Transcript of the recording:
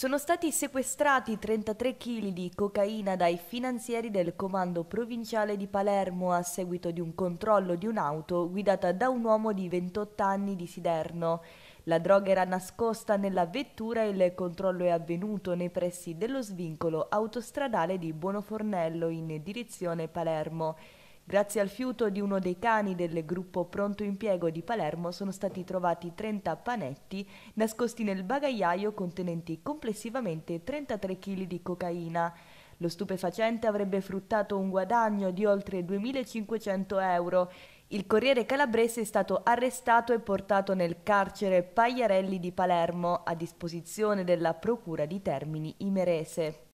Sono stati sequestrati 33 kg di cocaina dai finanzieri del comando provinciale di Palermo a seguito di un controllo di un'auto guidata da un uomo di 28 anni di Siderno. La droga era nascosta nella vettura e il controllo è avvenuto nei pressi dello svincolo autostradale di Buonofornello in direzione Palermo. Grazie al fiuto di uno dei cani del gruppo Pronto Impiego di Palermo sono stati trovati 30 panetti nascosti nel bagagliaio contenenti complessivamente 33 kg di cocaina. Lo stupefacente avrebbe fruttato un guadagno di oltre 2.500 euro. Il corriere calabrese è stato arrestato e portato nel carcere Pagliarelli di Palermo a disposizione della Procura di Termini Imerese.